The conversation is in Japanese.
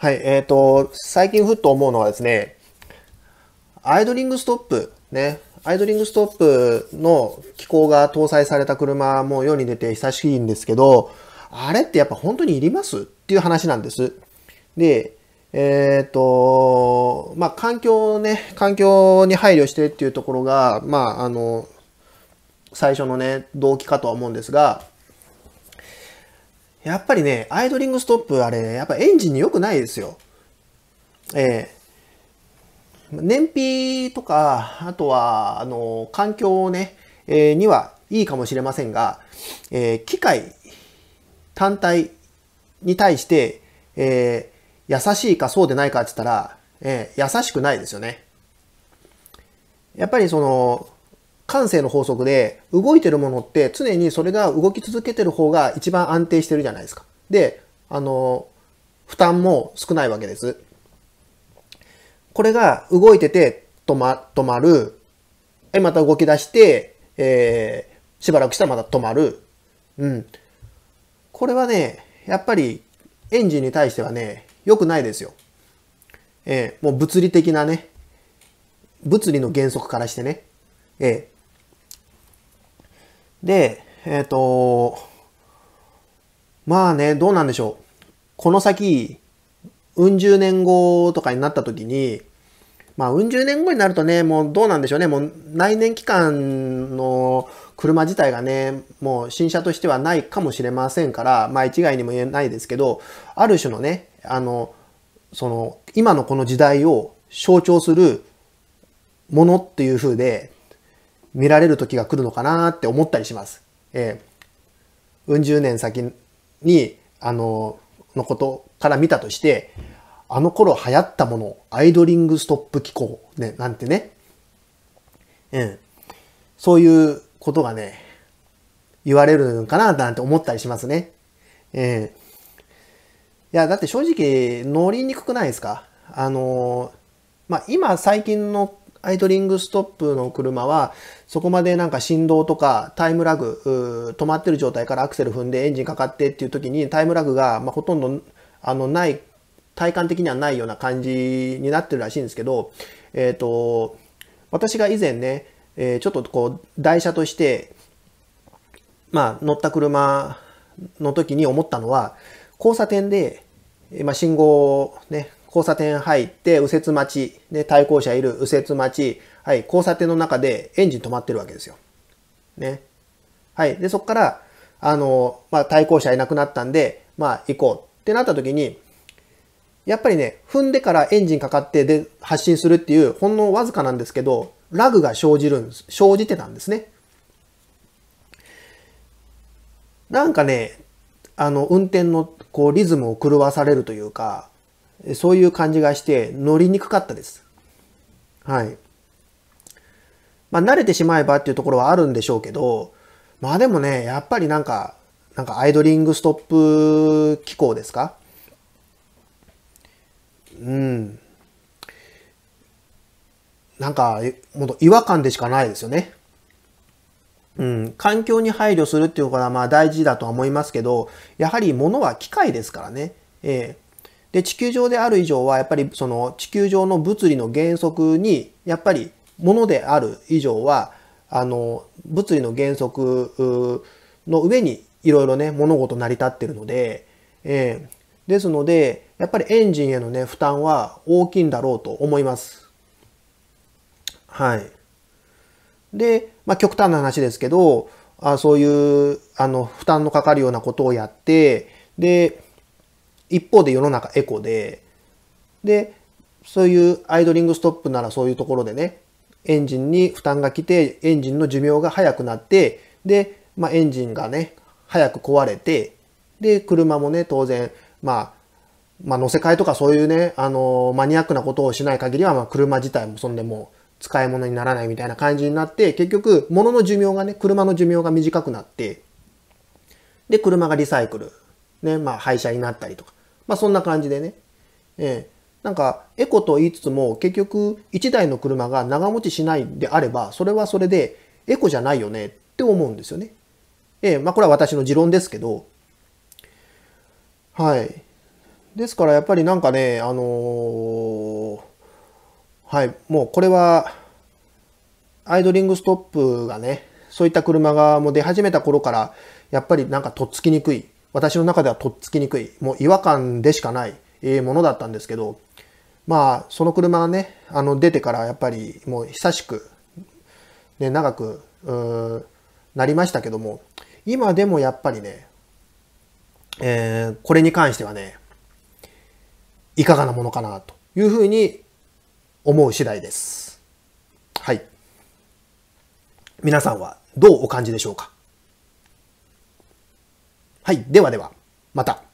はい、えっ、ー、と、最近ふっと思うのはですね、アイドリングストップ、ね、アイドリングストップの機構が搭載された車も世に出て久しいんですけど、あれってやっぱ本当にいりますっていう話なんです。で、えっ、ー、と、まあ、環境ね、環境に配慮してっていうところが、まあ、あの、最初のね、動機かとは思うんですが、やっぱりね、アイドリングストップ、あれ、やっぱエンジンに良くないですよ。ええー、燃費とか、あとは、あの、環境ね、えー、にはいいかもしれませんが、えー、機械単体に対して、えー、優しいかそうでないかって言ったら、えー、優しくないですよね。やっぱりその、感性の法則で、動いてるものって常にそれが動き続けてる方が一番安定してるじゃないですか。で、あの、負担も少ないわけです。これが動いてて止ま止まる。え、また動き出して、えー、しばらくしたらまた止まる。うん。これはね、やっぱりエンジンに対してはね、良くないですよ。えー、もう物理的なね、物理の原則からしてね、えで、えっ、ー、と、まあね、どうなんでしょう。この先、うん十年後とかになった時に、まあ、うん十年後になるとね、もうどうなんでしょうね、もう内燃機関の車自体がね、もう新車としてはないかもしれませんから、まあ一概にも言えないですけど、ある種のね、あの、その、今のこの時代を象徴するものっていう風で見られる時が来るのかなって思ったりします。えー、うん十年先に、あの、のことから見たとして、あの頃流行ったもの、アイドリングストップ機構、ね、なんてね。うん。そういうことがね、言われるのかななんて思ったりしますね。ええー、いや、だって正直乗りにくくないですかあのー、まあ、今最近のアイドリングストップの車は、そこまでなんか振動とかタイムラグ、止まってる状態からアクセル踏んでエンジンかかってっていう時にタイムラグが、まほとんどあのない、体感的にはないような感じになってるらしいんですけど、えっ、と、私が以前ね、えちょっとこう、台車として、まあ、乗った車の時に思ったのは、交差点で、まあ、信号ね、交差点入って右折待ち、ね、対向車いる右折待ち、はい、交差点の中でエンジン止まってるわけですよ。ね。はい。で、そこから、あの、まあ、対向車いなくなったんで、まあ、行こうってなった時に、やっぱりね、踏んでからエンジンかかってで発進するっていう、ほんのわずかなんですけど、ラグが生じるんです、生じてたんですね。なんかね、あの、運転のこうリズムを狂わされるというか、そういう感じがして乗りにくかったです。はい。まあ慣れてしまえばっていうところはあるんでしょうけど、まあでもね、やっぱりなんか、なんかアイドリングストップ機構ですかうん。なんか、もっ違和感でしかないですよね。うん、環境に配慮するっていうのはまあ大事だとは思いますけど、やはり物は機械ですからね。えで、地球上である以上は、やっぱりその地球上の物理の原則に、やっぱりものである以上は、あの、物理の原則の上にいろいろね、物事成り立ってるので、えー、ですので、やっぱりエンジンへのね、負担は大きいんだろうと思います。はい。で、まあ、極端な話ですけど、あそういう、あの、負担のかかるようなことをやって、で、一方で世の中エコで、で、そういうアイドリングストップならそういうところでね、エンジンに負担が来て、エンジンの寿命が早くなって、で、まあ、エンジンがね、早く壊れて、で、車もね、当然、まあ、まあ、乗せ替えとかそういうね、あのー、マニアックなことをしない限りは、まあ、車自体もそんでも使い物にならないみたいな感じになって、結局、物の寿命がね、車の寿命が短くなって、で、車がリサイクル、ね、まあ、廃車になったりとか、まあそんな感じでね。ええなんかエコと言いつつも結局1台の車が長持ちしないんであればそれはそれでエコじゃないよねって思うんですよね。ええ、まあこれは私の持論ですけど。はい。ですからやっぱりなんかね、あのー、はい、もうこれはアイドリングストップがね、そういった車がもう出始めた頃からやっぱりなんかとっつきにくい。私の中ではとっつきにくい、もう違和感でしかないものだったんですけど、まあ、その車がね、あの、出てからやっぱりもう久しく、ね、長く、なりましたけども、今でもやっぱりね、えー、これに関してはね、いかがなものかなというふうに思う次第です。はい。皆さんはどうお感じでしょうかはい。ではでは、また。